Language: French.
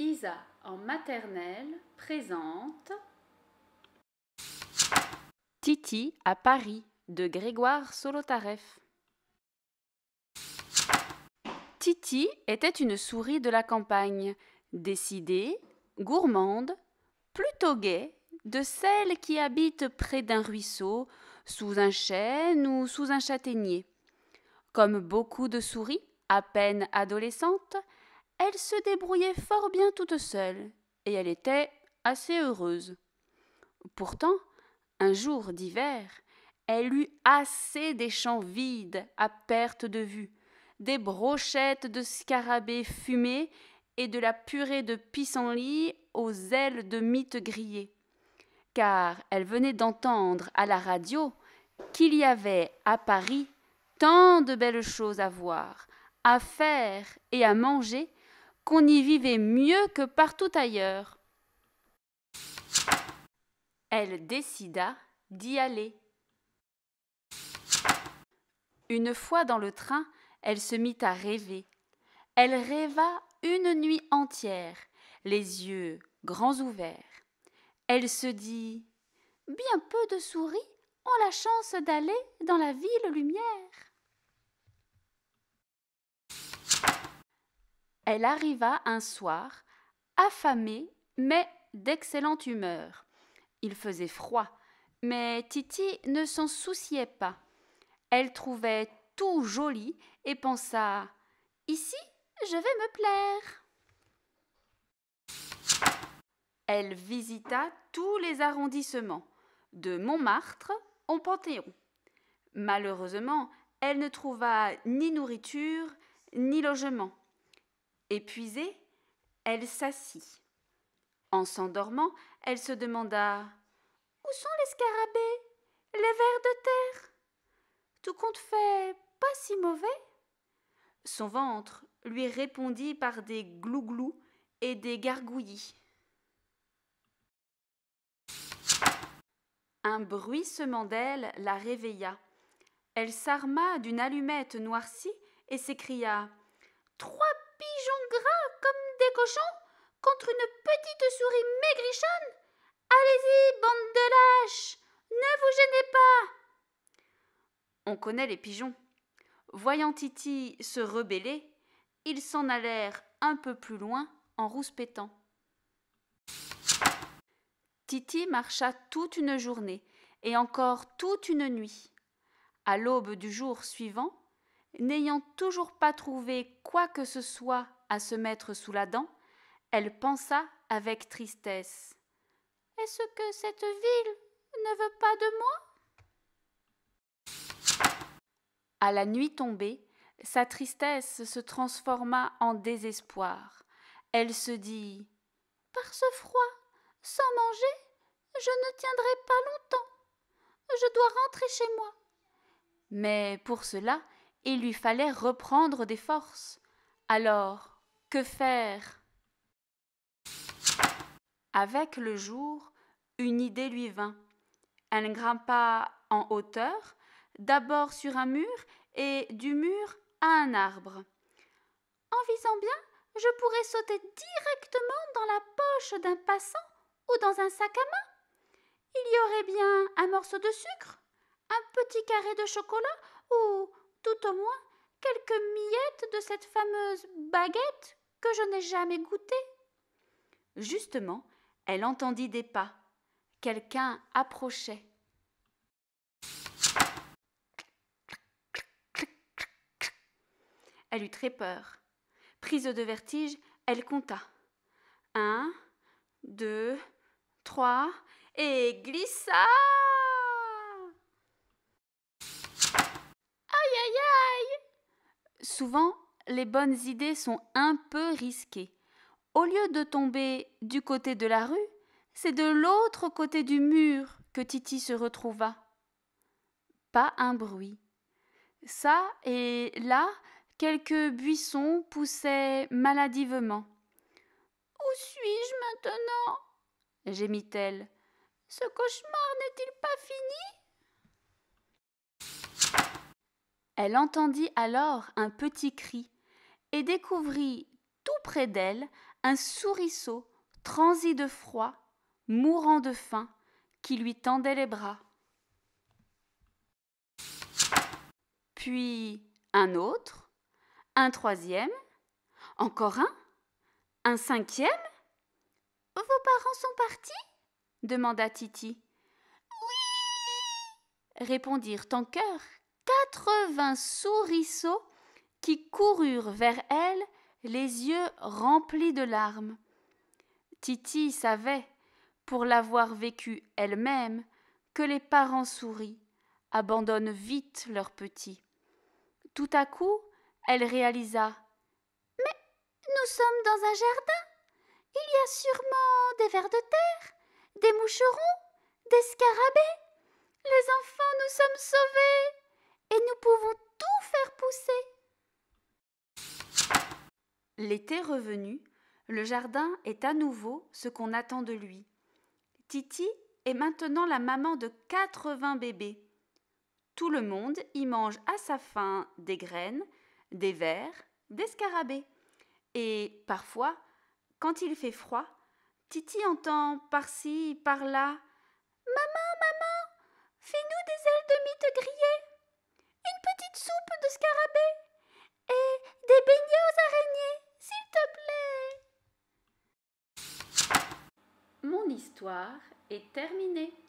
Isa en maternelle présente Titi à Paris de Grégoire Solotareff. Titi était une souris de la campagne, décidée, gourmande, plutôt gaie, de celles qui habitent près d'un ruisseau, sous un chêne ou sous un châtaignier. Comme beaucoup de souris, à peine adolescentes, elle se débrouillait fort bien toute seule, et elle était assez heureuse. Pourtant, un jour d'hiver, elle eut assez des champs vides à perte de vue, des brochettes de scarabées fumées et de la purée de pissenlit aux ailes de mythe grillées. Car elle venait d'entendre à la radio qu'il y avait à Paris tant de belles choses à voir, à faire et à manger qu'on y vivait mieux que partout ailleurs. Elle décida d'y aller. Une fois dans le train, elle se mit à rêver. Elle rêva une nuit entière, les yeux grands ouverts. Elle se dit Bien peu de souris ont la chance d'aller dans la ville lumière. Elle arriva un soir, affamée, mais d'excellente humeur. Il faisait froid, mais Titi ne s'en souciait pas. Elle trouvait tout joli et pensa Ici, je vais me plaire. Elle visita tous les arrondissements, de Montmartre au Panthéon. Malheureusement, elle ne trouva ni nourriture, ni logement. Épuisée, elle s'assit. En s'endormant, elle se demanda Où sont les scarabées Les vers de terre Tout compte fait, pas si mauvais. Son ventre lui répondit par des glouglous et des gargouillis. Un bruissement d'ailes la réveilla. Elle s'arma d'une allumette noircie et s'écria Trois pigeons gras comme des cochons contre une petite souris maigrichonne Allez-y, bande de lâches Ne vous gênez pas On connaît les pigeons. Voyant Titi se rebeller, ils s'en allèrent un peu plus loin en rouspétant. Titi marcha toute une journée et encore toute une nuit. À l'aube du jour suivant, n'ayant toujours pas trouvé quoi que ce soit à se mettre sous la dent, elle pensa avec tristesse. Est-ce que cette ville ne veut pas de moi À la nuit tombée, sa tristesse se transforma en désespoir. Elle se dit Par ce froid, sans manger, je ne tiendrai pas longtemps. Je dois rentrer chez moi. Mais pour cela, il lui fallait reprendre des forces. Alors, que faire Avec le jour, une idée lui vint. Elle grimpa en hauteur, d'abord sur un mur et du mur à un arbre. En visant bien, je pourrais sauter directement dans la poche d'un passant ou dans un sac à main. Il y aurait bien un morceau de sucre, un petit carré de chocolat ou tout au moins quelques miettes de cette fameuse baguette que je n'ai jamais goûtée. Justement, elle entendit des pas. Quelqu'un approchait. Elle eut très peur. Prise de vertige, elle compta. Un, deux, trois, et glissa souvent, les bonnes idées sont un peu risquées. Au lieu de tomber du côté de la rue, c'est de l'autre côté du mur que Titi se retrouva. Pas un bruit. Ça et là, quelques buissons poussaient maladivement. Où suis-je maintenant gémit-elle. Ce cauchemar n'est-il pas fini Elle entendit alors un petit cri et découvrit tout près d'elle un souriceau transi de froid, mourant de faim, qui lui tendait les bras. Puis un autre, un troisième, encore un, un cinquième. Vos parents sont partis demanda Titi. Oui répondirent en chœur quatre-vingts souriceaux qui coururent vers elle, les yeux remplis de larmes. Titi savait, pour l'avoir vécu elle-même, que les parents souris abandonnent vite leurs petits. Tout à coup, elle réalisa Mais nous sommes dans un jardin. Il y a sûrement des vers de terre, des moucherons, des scarabées. Les enfants, nous sommes sauvés et nous pouvons tout faire pousser. L'été revenu, le jardin est à nouveau ce qu'on attend de lui. Titi est maintenant la maman de 80 bébés. Tout le monde y mange à sa faim des graines, des vers, des scarabées. Et parfois, quand il fait froid, Titi entend par-ci, par-là Maman, maman, fais-nous des ailes de mythe grillées soupe de scarabée et des beignets aux araignées, s'il te plaît. Mon histoire est terminée.